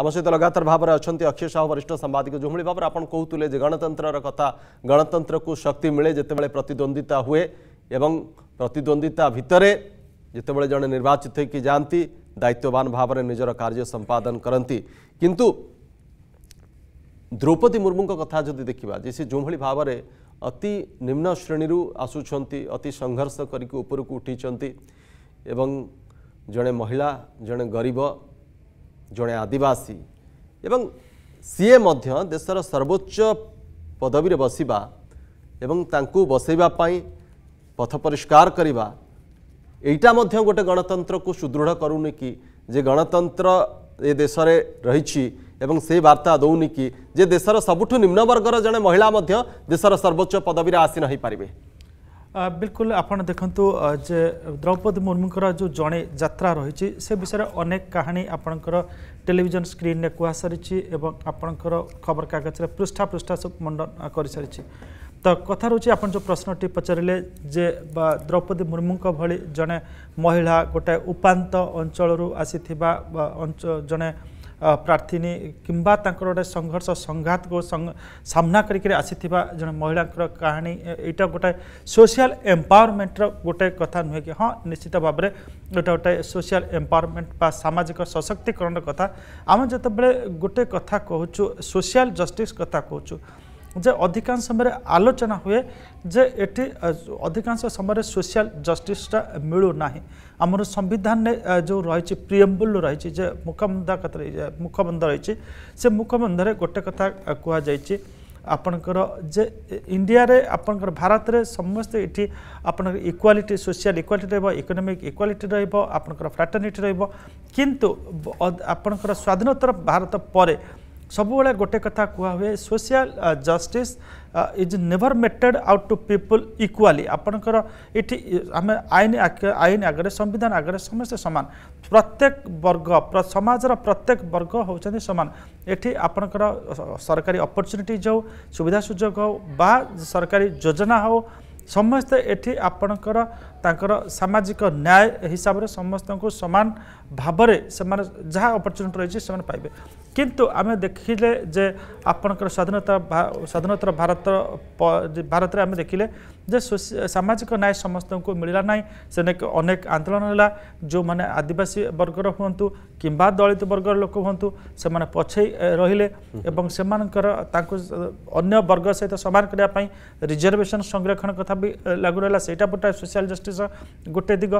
आम सहित लगातार भाव में अच्छा अक्षय साहू वरिष्ठ सांबादिक जो भाव में आप कहते गणतंत्र कथा गणतंत्र को शक्ति मिले जितेबाला प्रतिद्वंदिता हुए एवं प्रतिद्वंदिता भितर जो जड़े निर्वाचित हो जाती दायित्ववान भाव में निजर कार्य संपादन करती किंतु द्रौपदी मुर्मू कथा जी देखा जी से जो भाई भाव में अति निम्न श्रेणी आसुंट अति संघर्ष करके उपरक उठी जड़े महिला जड़े गरीब जड़े आदिवासी एवं सीए मध्य देशर सर्वोच्च पदवी में बसवा बसवापी पथ परिष्कार करवा गोटे गणतंत्र को सुदृढ़ करूनी कि जे गणतंत्र ये देश में रही से बार्ता दौनी कि जे देशर सबुठ निम्न वर्गर जड़े महिला सर्वोच्च पदवीर में आसी नहीं पारे ବିଲକୁଲ ଆପଣ ଦେଖନ୍ତୁ ଯେ ଦ୍ରୌପଦୀ ମୁର୍ମୁଙ୍କର ଯେଉଁ ଜଣେ ଯାତ୍ରା ରହିଛି ସେ ବିଷୟରେ ଅନେକ କାହାଣୀ ଆପଣଙ୍କର ଟେଲିଭିଜନ ସ୍କ୍ରିନ୍ରେ କୁହାସାରିଛି ଏବଂ ଆପଣଙ୍କର ଖବରକାଗଜରେ ପୃଷ୍ଠା ପୃଷ୍ଠା ସବୁ ମଣ୍ଡନ କରିସାରିଛି ତ କଥା ରହୁଛି ଆପଣ ଯେଉଁ ପ୍ରଶ୍ନଟି ପଚାରିଲେ ଯେ ବା ଦ୍ରୌପଦୀ ମୁର୍ମୁଙ୍କ ଭଳି ଜଣେ ମହିଳା ଗୋଟାଏ ଉପାନ୍ତ ଅଞ୍ଚଳରୁ ଆସିଥିବା ବା ଜଣେ प्रार्थिनी कम्बाइ सङ्घर्ष संघातको सामना आसीथिबा जन महिला कहानी एटा गोटा सोशल एम्पावरमेन्ट र गए कथा नुहेक हां निश्चित भावर एटा गटे सोशल एम्पावरमेन्ट बा सामाजिक सशक्तिकरण कथा आम जतबेले गोटे कथा क सोशल जस्टिस कथा क ଯେ ଅଧିକାଂଶ ସମୟରେ ଆଲୋଚନା ହୁଏ ଯେ ଏଠି ଅଧିକାଂଶ ସମୟରେ ସୋସିଆଲ ଜଷ୍ଟିସ୍ଟା ମିଳୁନାହିଁ ଆମର ସମ୍ବିଧାନରେ ଯେଉଁ ରହିଛି ପ୍ରିଏମ୍ବୁଲ ରହିଛି ଯେ ମୁଖବନ୍ଧ କଥାରେ ମୁଖବନ୍ଧ ରହିଛି ସେ ମୁଖବନ୍ଧରେ ଗୋଟେ କଥା କୁହାଯାଇଛି ଆପଣଙ୍କର ଯେ ଇଣ୍ଡିଆରେ ଆପଣଙ୍କର ଭାରତରେ ସମସ୍ତେ ଏଠି ଆପଣଙ୍କ ଇକ୍ୱାଲିଟି ସୋସିଆଲ ଇକ୍ୱାଲିଟି ରହିବ ଇକୋନୋମିକ ଇକ୍ୱାଲିଟି ରହିବ ଆପଣଙ୍କର ଫ୍ରାଟର୍ନିଟି ରହିବ କିନ୍ତୁ ଆପଣଙ୍କର ସ୍ୱାଧୀନତାର ଭାରତ ପରେ गोटे कथा कथाहा हुए social justice is never meted out to people equally आपणको एम आइन आइन आगर प्रत्येक वर्ग समाज र प्रत्येक वर्ग हौ समान आपणकर सरकारी अपर्च्युनिट हौ सुविधा सुझो हौ बा सरकारी हो समस्त समस्तै आपणकर ତାଙ୍କର ସାମାଜିକ ନ୍ୟାୟ ହିସାବରେ ସମସ୍ତଙ୍କୁ ସମାନ ଭାବରେ ସେମାନେ ଯାହା ଅପରଚ୍ୟୁନିଟି ରହିଛି ସେମାନେ ପାଇବେ କିନ୍ତୁ ଆମେ ଦେଖିଲେ ଯେ ଆପଣଙ୍କର ସ୍ୱାଧୀନତା ସ୍ୱାଧୀନୋତ୍ତର ଭାରତ ଭାରତରେ ଆମେ ଦେଖିଲେ ଯେ ସାମାଜିକ ନ୍ୟାୟ ସମସ୍ତଙ୍କୁ ମିଳିଲା ନାହିଁ ସେ ଅନେକ ଆନ୍ଦୋଳନ ହେଲା ଯେଉଁମାନେ ଆଦିବାସୀ ବର୍ଗର ହୁଅନ୍ତୁ କିମ୍ବା ଦଳିତ ବର୍ଗର ଲୋକ ହୁଅନ୍ତୁ ସେମାନେ ପଛେଇ ରହିଲେ ଏବଂ ସେମାନଙ୍କର ତାଙ୍କୁ ଅନ୍ୟ ବର୍ଗ ସହିତ ସମାନ କରିବା ପାଇଁ ରିଜର୍ଭେସନ୍ ସଂରକ୍ଷଣ କଥା ବି ଲାଗୁ ରହିଲା ସେଇଟା ପଟେ ସୋସିଆଲ ଜଷ୍ଟିସ୍ गोटे दिग